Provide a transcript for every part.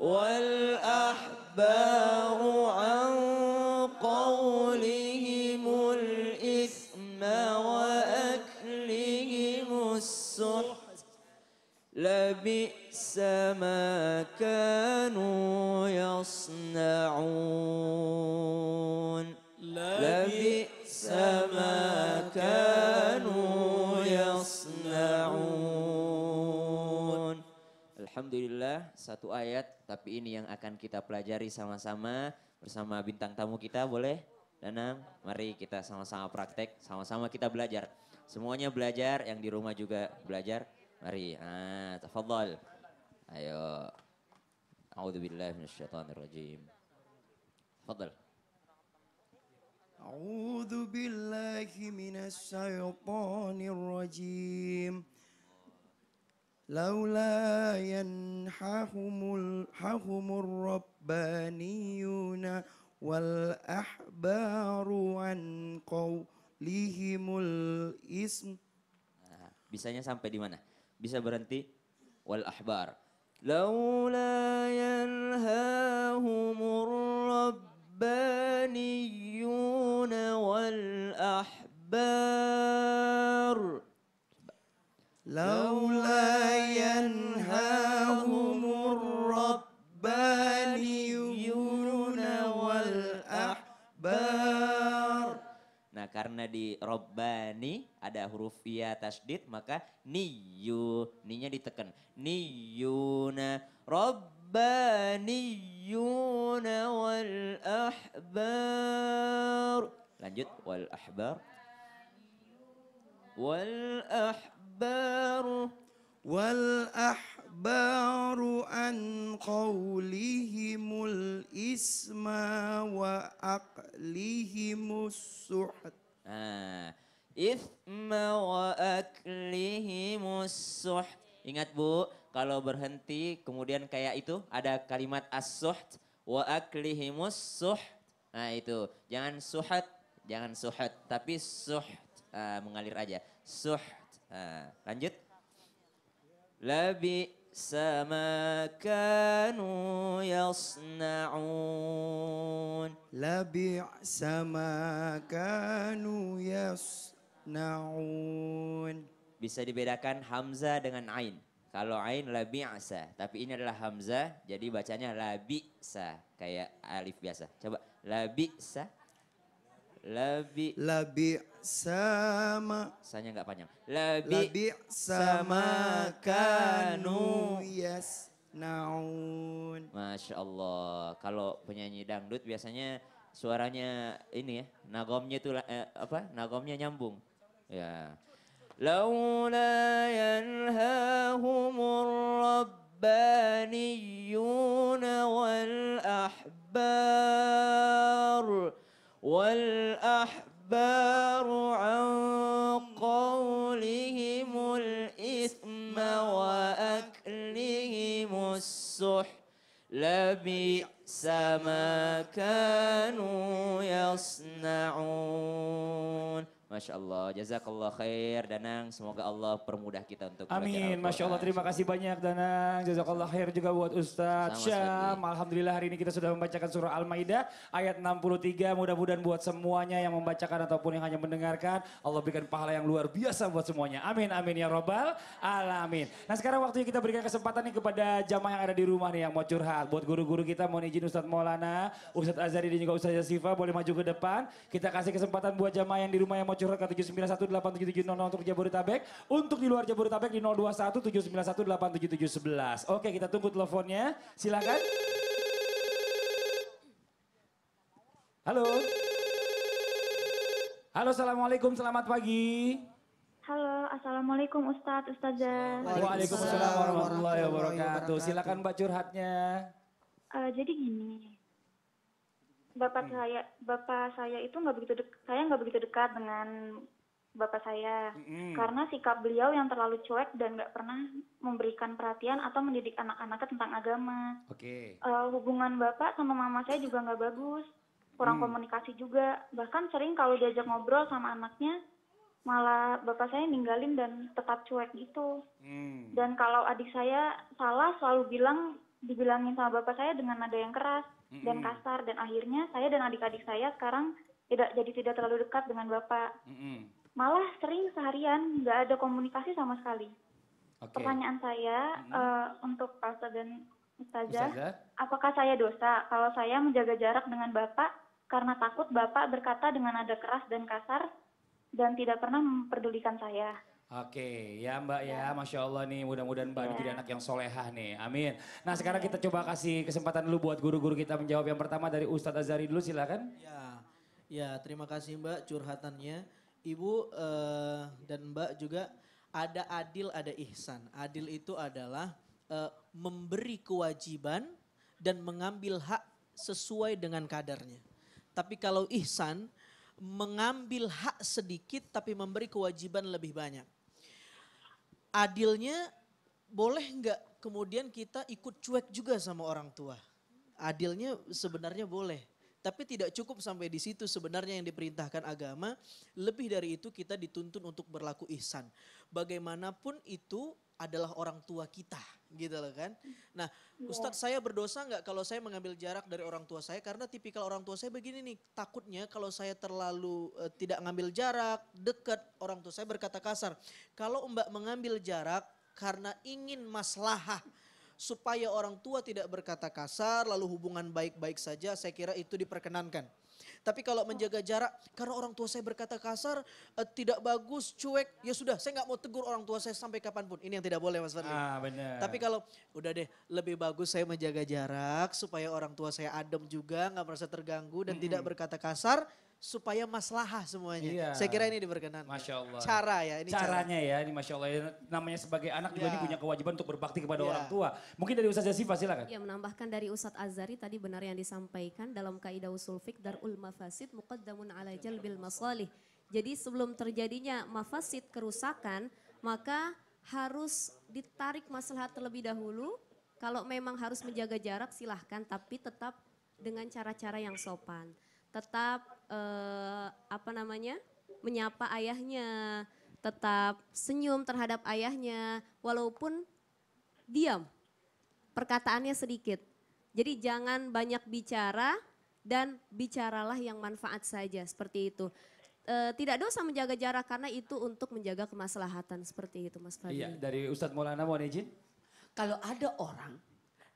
والأحبار عن قولهم الإثم وأكلهم السحت لبئس ما كانوا يصنعون لبئس ما كانوا يصنعون الحمد لله satu ayat tapi ini yang akan kita pelajari sama-sama bersama bintang tamu kita boleh? Danang, mari kita sama-sama praktek, sama-sama kita belajar. Semuanya belajar, yang di rumah juga belajar. Mari, ah, tafadhol Ayo. A'udzubillahi minasyaitonirrajim. Tafadhal. أعوذ لولا ينحهم الحهم الربانيون والأحبار عن قولهم الإسم ism. Nah, bisanya sampai di mana? Bisa berhenti wal ahbar. Laula yan ada huruf ya tasdid maka niyu ninya ditekan niyuna rabbaniyuna wal ahbar lanjut wal ahbar wal ahbar wal ahbar an qawlihimul isma wa aqlihimus suhd Nah, إثم وأكلهم السحت. Ingat Bu, kalau berhenti kemudian kayak itu ada kalimat as-suht wa aklihimus suht. Nah itu, jangan suhat, jangan suhat, tapi suht uh, mengalir aja. Suht. Uh, lanjut. Labi sama kanu yasnaun. Labi sama kanu yasnaun yasna'un. Bisa dibedakan hamzah dengan ain. Kalau ain la bi'sa, tapi ini adalah hamzah, jadi bacanya la bi'sa kayak alif biasa. Coba la bi'sa. La bi la bi sama. Sanya enggak panjang. La bi, sama kanu yes naun. Masya Allah. Kalau penyanyi dangdut biasanya suaranya ini ya, nagomnya itu eh, apa? Nagomnya nyambung. يا لولا ينهاهم الربانيون والأحبار والأحبار عن قولهم الإثم وأكلهم السح لبئس ما كانوا يصنعون Masya Allah, jazakallah khair Danang, semoga Allah permudah kita untuk Amin, Masya Allah, terima kasih banyak Danang, jazakallah khair juga buat Ustadz Syam. Alhamdulillah hari ini kita sudah membacakan surah Al-Ma'idah ayat 63, mudah-mudahan buat semuanya yang membacakan ataupun yang hanya mendengarkan, Allah berikan pahala yang luar biasa buat semuanya. Amin, amin ya robbal alamin. Nah sekarang waktunya kita berikan kesempatan nih kepada jamaah yang ada di rumah nih yang mau curhat. Buat guru-guru kita mohon izin Ustadz Maulana, Ustadz Azari dan juga Ustadz Siva boleh maju ke depan. Kita kasih kesempatan buat jamaah yang di rumah yang mau Curhat ke 7918770 untuk Jabodetabek. Untuk di luar Jabodetabek di 0217918711. Oke kita tunggu teleponnya. Silakan. Halo. Halo, assalamualaikum, selamat pagi. Halo, assalamualaikum Ustadz, Ustazah. Waalaikumsalam warahmatullahi wabarakatuh. Silakan Mbak curhatnya. Uh, jadi gini, bapak hmm. saya bapak saya itu nggak begitu saya nggak begitu dekat dengan bapak saya hmm. karena sikap beliau yang terlalu cuek dan nggak pernah memberikan perhatian atau mendidik anak-anaknya tentang agama. Okay. Uh, eh, hubungan bapak sama mama saya juga nggak bagus, kurang hmm. komunikasi juga. Bahkan sering kalau diajak ngobrol sama anaknya malah bapak saya ninggalin dan tetap cuek gitu. Hmm. Dan kalau adik saya salah selalu bilang dibilangin sama bapak saya dengan nada yang keras mm-hmm. dan kasar dan akhirnya saya dan adik-adik saya sekarang tidak jadi tidak terlalu dekat dengan bapak mm-hmm. malah sering seharian nggak ada komunikasi sama sekali okay. pertanyaan saya mm-hmm. uh, untuk Pak dan ustazah, ustazah apakah saya dosa kalau saya menjaga jarak dengan bapak karena takut bapak berkata dengan nada keras dan kasar dan tidak pernah memperdulikan saya Oke, ya Mbak ya, ya, Masya Allah nih mudah-mudahan Mbak ya. jadi anak yang solehah nih, amin. Nah sekarang kita coba kasih kesempatan dulu buat guru-guru kita menjawab yang pertama dari Ustadz Azari dulu silakan. Ya, ya terima kasih Mbak curhatannya. Ibu uh, dan Mbak juga ada adil ada ihsan. Adil itu adalah uh, memberi kewajiban dan mengambil hak sesuai dengan kadarnya. Tapi kalau ihsan mengambil hak sedikit tapi memberi kewajiban lebih banyak adilnya boleh nggak kemudian kita ikut cuek juga sama orang tua? Adilnya sebenarnya boleh. Tapi tidak cukup sampai di situ sebenarnya yang diperintahkan agama. Lebih dari itu kita dituntun untuk berlaku ihsan. Bagaimanapun itu adalah orang tua kita gitu loh kan. Nah iya. Ustadz saya berdosa nggak kalau saya mengambil jarak dari orang tua saya karena tipikal orang tua saya begini nih takutnya kalau saya terlalu e, tidak ngambil jarak dekat orang tua saya berkata kasar. Kalau mbak mengambil jarak karena ingin maslahah supaya orang tua tidak berkata kasar lalu hubungan baik-baik saja saya kira itu diperkenankan. Tapi kalau menjaga jarak, karena orang tua saya berkata kasar, eh, tidak bagus, cuek, ya sudah saya nggak mau tegur orang tua saya sampai kapanpun. Ini yang tidak boleh Mas Fadli. Ah, benar. Tapi kalau udah deh lebih bagus saya menjaga jarak supaya orang tua saya adem juga, nggak merasa terganggu dan mm -hmm. tidak berkata kasar supaya maslahah semuanya. Iya. Saya kira ini diberkenan. Masya Allah. Cara ya. Ini Caranya cara. ya, ini Masya Allah. Ya, namanya sebagai anak juga ya. punya kewajiban untuk berbakti kepada ya. orang tua. Mungkin dari Ustaz Ziva silakan. Ya menambahkan dari Ustaz Azari tadi benar yang disampaikan dalam kaidah usul fik darul mafasid muqaddamun ala jalbil masalih. Jadi sebelum terjadinya mafasid kerusakan maka harus ditarik masalah terlebih dahulu. Kalau memang harus menjaga jarak silahkan tapi tetap dengan cara-cara yang sopan. Tetap uh, apa namanya menyapa ayahnya, tetap senyum terhadap ayahnya walaupun diam. Perkataannya sedikit. Jadi jangan banyak bicara dan bicaralah yang manfaat saja seperti itu. E, tidak dosa menjaga jarak karena itu untuk menjaga kemaslahatan seperti itu Mas Fadli. Iya, dari Ustadz Maulana mohon izin. Kalau ada orang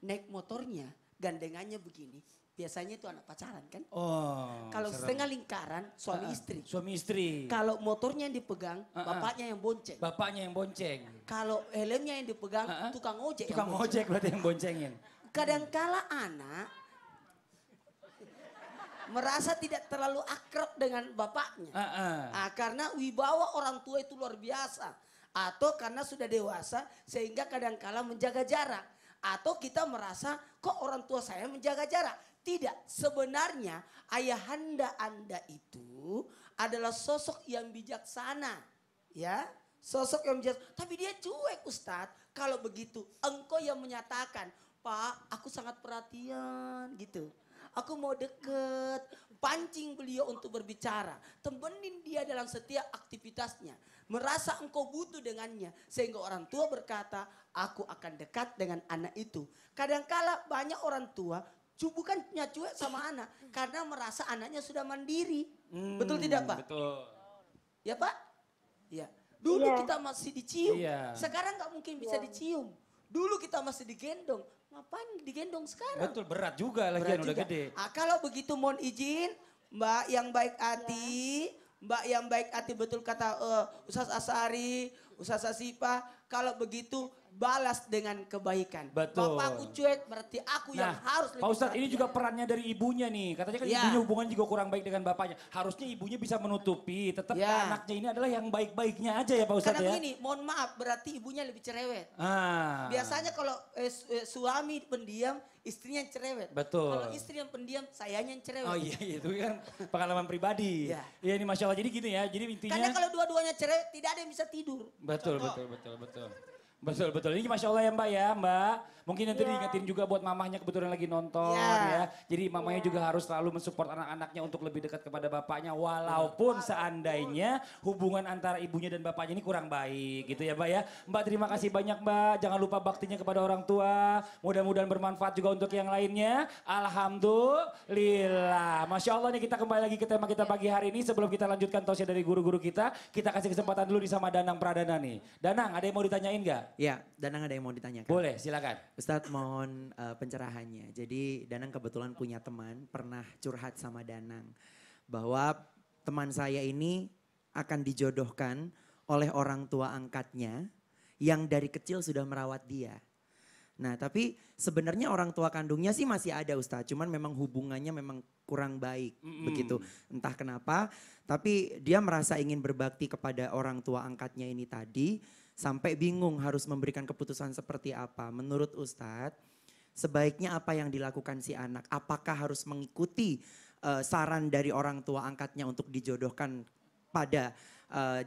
naik motornya gandengannya begini, Biasanya itu anak pacaran kan? Oh. Kalau setengah lingkaran suami istri. Suami istri. Kalau motornya yang dipegang, uh, uh. bapaknya yang bonceng. Bapaknya yang bonceng. Kalau helmnya yang dipegang, uh, uh. tukang ojek. Tukang yang ojek berarti yang boncengin. Kadangkala anak merasa tidak terlalu akrab dengan bapaknya. Uh, uh. Nah, karena wibawa orang tua itu luar biasa. Atau karena sudah dewasa sehingga kadangkala menjaga jarak atau kita merasa kok orang tua saya menjaga jarak tidak, sebenarnya ayahanda Anda itu adalah sosok yang bijaksana. Ya, sosok yang bijaksana. Tapi dia cuek Ustadz. Kalau begitu engkau yang menyatakan, Pak aku sangat perhatian gitu. Aku mau deket, pancing beliau untuk berbicara. Temenin dia dalam setiap aktivitasnya. Merasa engkau butuh dengannya. Sehingga orang tua berkata, aku akan dekat dengan anak itu. Kadangkala banyak orang tua bukannya cuek sama iya. anak karena merasa anaknya sudah mandiri. Hmm, betul tidak Pak? Betul. Ya Pak? Ya. Dulu yeah. kita masih dicium, yeah. sekarang nggak mungkin bisa yeah. dicium. Dulu kita masih digendong, ngapain digendong sekarang? Betul, berat juga lagi berat juga. udah gede. Ah, kalau begitu mohon izin, Mbak yang baik hati, yeah. Mbak yang baik hati betul kata uh, Ustaz Asari, Ustaz Asipa, kalau begitu balas dengan kebaikan. Betul. Bapakku cuek berarti aku nah, yang harus lebih Pak Ustadz ini juga perannya dari ibunya nih. Katanya kan ya. ibunya hubungan juga kurang baik dengan bapaknya. Harusnya ibunya bisa menutupi. Tetap ya. anaknya ini adalah yang baik-baiknya aja ya Pak Ustadz Karena ya. Karena ini mohon maaf berarti ibunya lebih cerewet. Ah. Biasanya kalau eh, eh, suami pendiam istrinya yang cerewet. Betul. Kalau istri yang pendiam, sayanya yang cerewet. Oh iya, iya itu kan pengalaman pribadi. Ya. Iya. Iya ini Masya Allah, jadi gitu ya, jadi intinya. Karena kalau dua-duanya cerewet, tidak ada yang bisa tidur. Betul, Contoh. betul, betul, betul. Betul betul. Ini masya Allah ya Mbak ya Mbak. Mungkin nanti yeah. diingetin juga buat mamahnya kebetulan lagi nonton yeah. ya. Jadi mamanya yeah. juga harus selalu mensupport anak-anaknya untuk lebih dekat kepada bapaknya. Walaupun seandainya hubungan antara ibunya dan bapaknya ini kurang baik gitu ya Mbak ya. Mbak terima kasih banyak Mbak. Jangan lupa baktinya kepada orang tua. Mudah-mudahan bermanfaat juga untuk yang lainnya. Alhamdulillah. Masya Allah nih kita kembali lagi ke tema kita pagi hari ini. Sebelum kita lanjutkan tosnya dari guru-guru kita. Kita kasih kesempatan dulu di sama Danang Pradana nih. Danang ada yang mau ditanyain gak? Ya, Danang ada yang mau ditanyakan. Boleh, silakan. Ustadz mohon uh, pencerahannya. Jadi Danang kebetulan punya teman, pernah curhat sama Danang. Bahwa teman saya ini akan dijodohkan oleh orang tua angkatnya yang dari kecil sudah merawat dia. Nah tapi sebenarnya orang tua kandungnya sih masih ada Ustadz. Cuman memang hubungannya memang kurang baik mm -hmm. begitu. Entah kenapa. Tapi dia merasa ingin berbakti kepada orang tua angkatnya ini tadi sampai bingung harus memberikan keputusan seperti apa. Menurut Ustadz, sebaiknya apa yang dilakukan si anak? Apakah harus mengikuti uh, saran dari orang tua angkatnya untuk dijodohkan pada uh,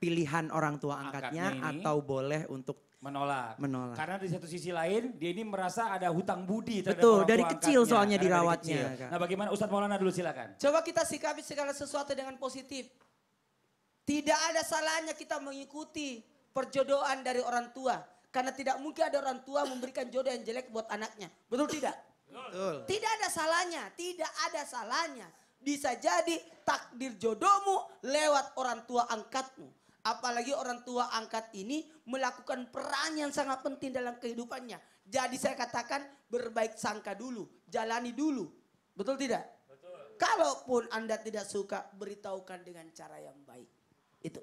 pilihan orang tua angkatnya, angkatnya atau boleh untuk menolak. Menolak. Karena di satu sisi lain dia ini merasa ada hutang budi terhadap Betul, orang dari kecil angkatnya, soalnya dirawatnya. Kecil. Nah, bagaimana Ustadz Maulana dulu silakan. Coba kita sikapi segala sesuatu dengan positif. Tidak ada salahnya kita mengikuti perjodohan dari orang tua. Karena tidak mungkin ada orang tua memberikan jodoh yang jelek buat anaknya. Betul tidak? Betul. Tidak ada salahnya, tidak ada salahnya. Bisa jadi takdir jodohmu lewat orang tua angkatmu. Apalagi orang tua angkat ini melakukan peran yang sangat penting dalam kehidupannya. Jadi saya katakan berbaik sangka dulu, jalani dulu. Betul tidak? Betul. Kalaupun Anda tidak suka, beritahukan dengan cara yang baik. Itu.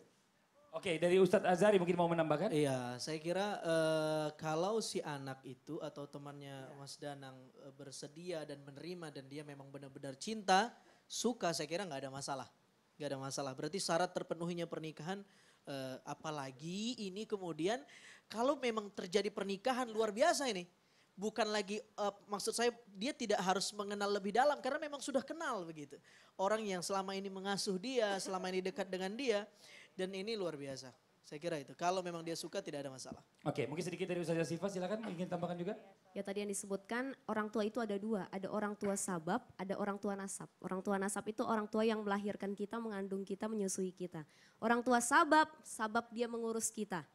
Oke, dari Ustadz Azari mungkin mau menambahkan? Iya, saya kira uh, kalau si anak itu atau temannya ya. Mas Danang uh, bersedia dan menerima dan dia memang benar-benar cinta, suka, saya kira nggak ada masalah, nggak ada masalah. Berarti syarat terpenuhinya pernikahan, uh, apalagi ini kemudian kalau memang terjadi pernikahan luar biasa ini, bukan lagi uh, maksud saya dia tidak harus mengenal lebih dalam karena memang sudah kenal begitu. Orang yang selama ini mengasuh dia, selama ini dekat dengan dia, dan ini luar biasa. Saya kira itu. Kalau memang dia suka tidak ada masalah. Oke, mungkin sedikit dari Ustazah Siva silakan ingin tambahkan juga. Ya tadi yang disebutkan orang tua itu ada dua, ada orang tua sabab, ada orang tua nasab. Orang tua nasab itu orang tua yang melahirkan kita, mengandung kita, menyusui kita. Orang tua sabab, sabab dia mengurus kita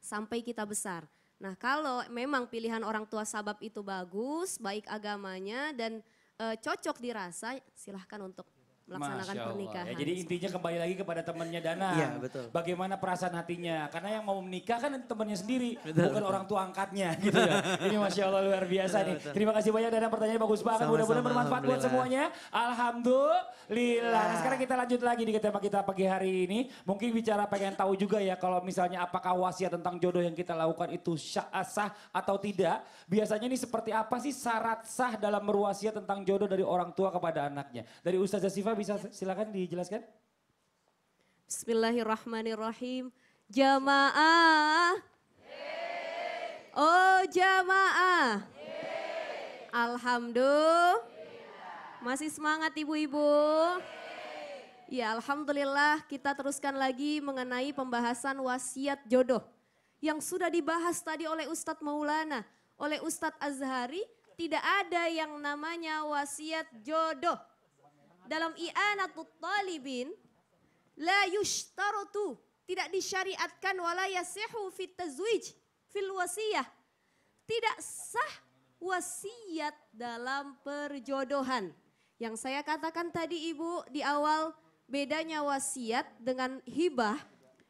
sampai kita besar. Nah kalau memang pilihan orang tua sabab itu bagus, baik agamanya dan e, cocok dirasa, silahkan untuk melaksanakan Masya pernikahan. Ya, jadi intinya kembali lagi kepada temannya Dana. Iya betul. Bagaimana perasaan hatinya? Karena yang mau menikah kan temannya sendiri, betul, bukan betul. orang tua angkatnya gitu ya. Ini Masya Allah luar biasa betul, nih. Betul. Terima kasih banyak Dana pertanyaannya bagus banget. Mudah-mudahan bermanfaat buat semuanya. Alhamdulillah. Nah, nah sekarang kita lanjut lagi di tema kita pagi hari ini. Mungkin bicara pengen tahu juga ya kalau misalnya apakah wasiat tentang jodoh yang kita lakukan itu sah atau tidak. Biasanya ini seperti apa sih syarat sah dalam berwasiat tentang jodoh dari orang tua kepada anaknya. Dari Ustazah Siva bisa silakan dijelaskan. Bismillahirrahmanirrahim. Jamaah. Oh jamaah. Alhamdulillah. Masih semangat ibu-ibu? Ya Alhamdulillah kita teruskan lagi mengenai pembahasan wasiat jodoh. Yang sudah dibahas tadi oleh Ustadz Maulana, oleh Ustadz Azhari, tidak ada yang namanya wasiat jodoh dalam i'anatut talibin la yushtarutu tidak disyariatkan wala yasihu fit tazwij fil wasiyah tidak sah wasiat dalam perjodohan yang saya katakan tadi Ibu di awal bedanya wasiat dengan hibah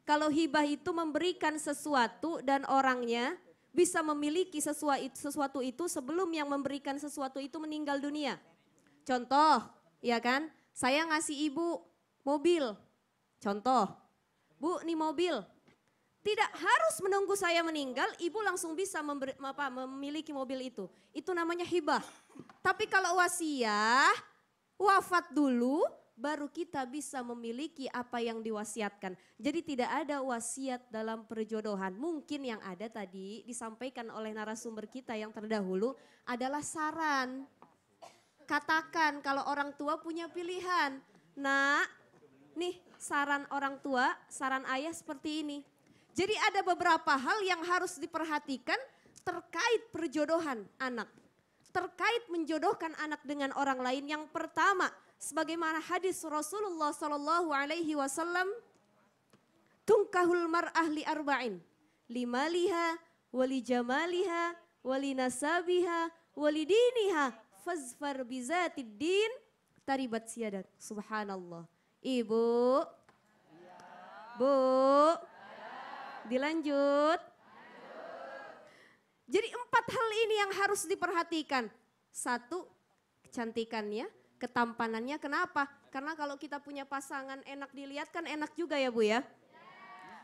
kalau hibah itu memberikan sesuatu dan orangnya bisa memiliki sesuatu itu sebelum yang memberikan sesuatu itu meninggal dunia contoh Iya kan? Saya ngasih ibu mobil. Contoh, bu nih mobil. Tidak harus menunggu saya meninggal, ibu langsung bisa memberi, apa, memiliki mobil itu. Itu namanya hibah. Tapi kalau wasiat, wafat dulu, baru kita bisa memiliki apa yang diwasiatkan. Jadi tidak ada wasiat dalam perjodohan. Mungkin yang ada tadi disampaikan oleh narasumber kita yang terdahulu adalah saran katakan kalau orang tua punya pilihan. nah, nih saran orang tua, saran ayah seperti ini. Jadi ada beberapa hal yang harus diperhatikan terkait perjodohan anak. Terkait menjodohkan anak dengan orang lain yang pertama, sebagaimana hadis Rasulullah Shallallahu Alaihi Wasallam, tungkahul mar'ah li arba'in, limaliha, wali jamaliha, wali nasabiha, wali diniha, fazfar din taribat siadat. Subhanallah. Ibu. Bu. Dilanjut. Jadi empat hal ini yang harus diperhatikan. Satu, kecantikannya, ketampanannya. Kenapa? Karena kalau kita punya pasangan enak dilihat kan enak juga ya Bu ya.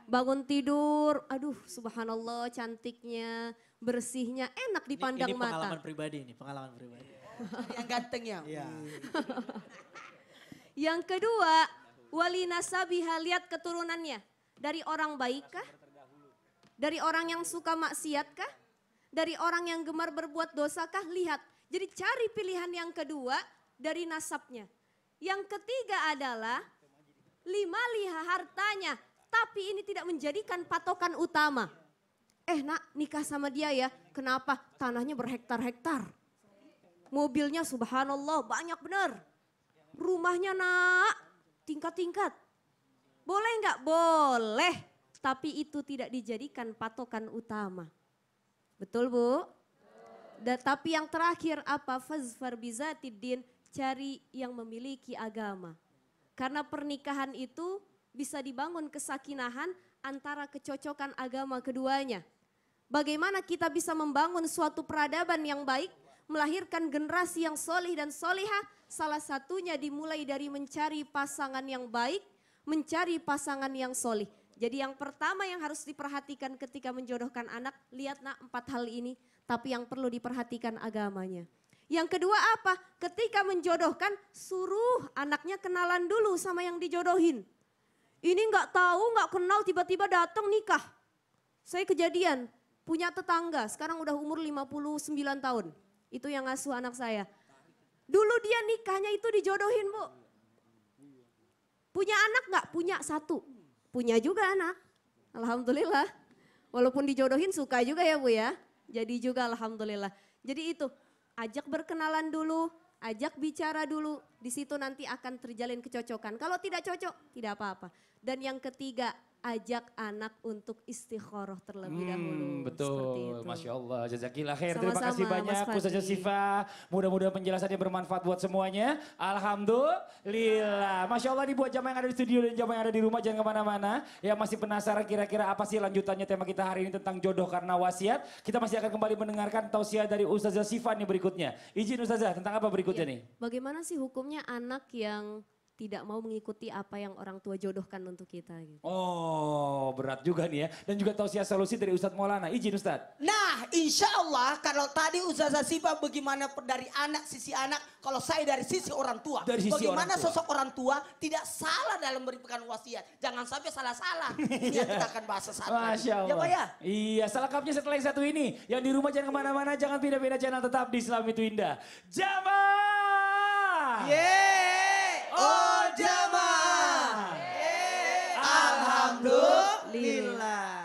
Bangun tidur, aduh subhanallah cantiknya, bersihnya, enak dipandang ini, ini pengalaman mata. pengalaman pribadi ini, pengalaman pribadi yang ganteng ya. ya. yang kedua, wali nasabiha lihat keturunannya. Dari orang baik kah? Dari orang yang suka maksiat kah? Dari orang yang gemar berbuat dosa kah? Lihat. Jadi cari pilihan yang kedua dari nasabnya. Yang ketiga adalah lima liha hartanya. Tapi ini tidak menjadikan patokan utama. Eh nak nikah sama dia ya. Kenapa? Tanahnya berhektar-hektar Mobilnya subhanallah banyak benar. Rumahnya nak tingkat-tingkat. Boleh nggak? Boleh. Tapi itu tidak dijadikan patokan utama. Betul Bu? Da, tapi yang terakhir apa? Fazfar bizatiddin, cari yang memiliki agama. Karena pernikahan itu bisa dibangun kesakinahan antara kecocokan agama keduanya. Bagaimana kita bisa membangun suatu peradaban yang baik melahirkan generasi yang solih dan solihah, salah satunya dimulai dari mencari pasangan yang baik, mencari pasangan yang solih. Jadi yang pertama yang harus diperhatikan ketika menjodohkan anak, lihat nak empat hal ini, tapi yang perlu diperhatikan agamanya. Yang kedua apa? Ketika menjodohkan, suruh anaknya kenalan dulu sama yang dijodohin. Ini nggak tahu, nggak kenal, tiba-tiba datang nikah. Saya kejadian, punya tetangga, sekarang udah umur 59 tahun. Itu yang ngasuh anak saya. Dulu dia nikahnya itu dijodohin bu. Punya anak gak? Punya satu. Punya juga anak. Alhamdulillah. Walaupun dijodohin suka juga ya bu ya. Jadi juga alhamdulillah. Jadi itu ajak berkenalan dulu, ajak bicara dulu. Di situ nanti akan terjalin kecocokan. Kalau tidak cocok, tidak apa-apa. Dan yang ketiga, ajak anak untuk istikharah terlebih hmm, dahulu. Betul, Masya Allah. Jazakillah khair. Terima kasih banyak Ustazah Siva. Mudah-mudahan penjelasannya bermanfaat buat semuanya. Alhamdulillah. Masya Allah dibuat jamaah yang ada di studio dan jamaah yang ada di rumah jangan kemana-mana. Ya masih penasaran kira-kira apa sih lanjutannya tema kita hari ini tentang jodoh karena wasiat. Kita masih akan kembali mendengarkan tausiah dari Ustazah Siva nih berikutnya. Izin Ustazah tentang apa berikutnya ya. nih? Bagaimana sih hukumnya anak yang tidak mau mengikuti apa yang orang tua jodohkan untuk kita. Gitu. Oh berat juga nih ya. Dan juga tausiah solusi dari Ustadz Maulana. Izin Ustadz. Nah insya Allah kalau tadi Ustadz Siva bagaimana dari anak sisi anak. Kalau saya dari sisi orang tua. Dari sisi bagaimana orang tua. sosok orang tua tidak salah dalam memberikan wasiat. Jangan sampai salah-salah. ya kita akan bahas saat Masya Allah. Ya Pak ya? Iya salah kapnya setelah yang satu ini. Yang di rumah jangan kemana-mana. Jangan pindah-pindah channel tetap di Islam itu indah. Jamaah. Yeah. Oh, jamaah, Alhamdulillah.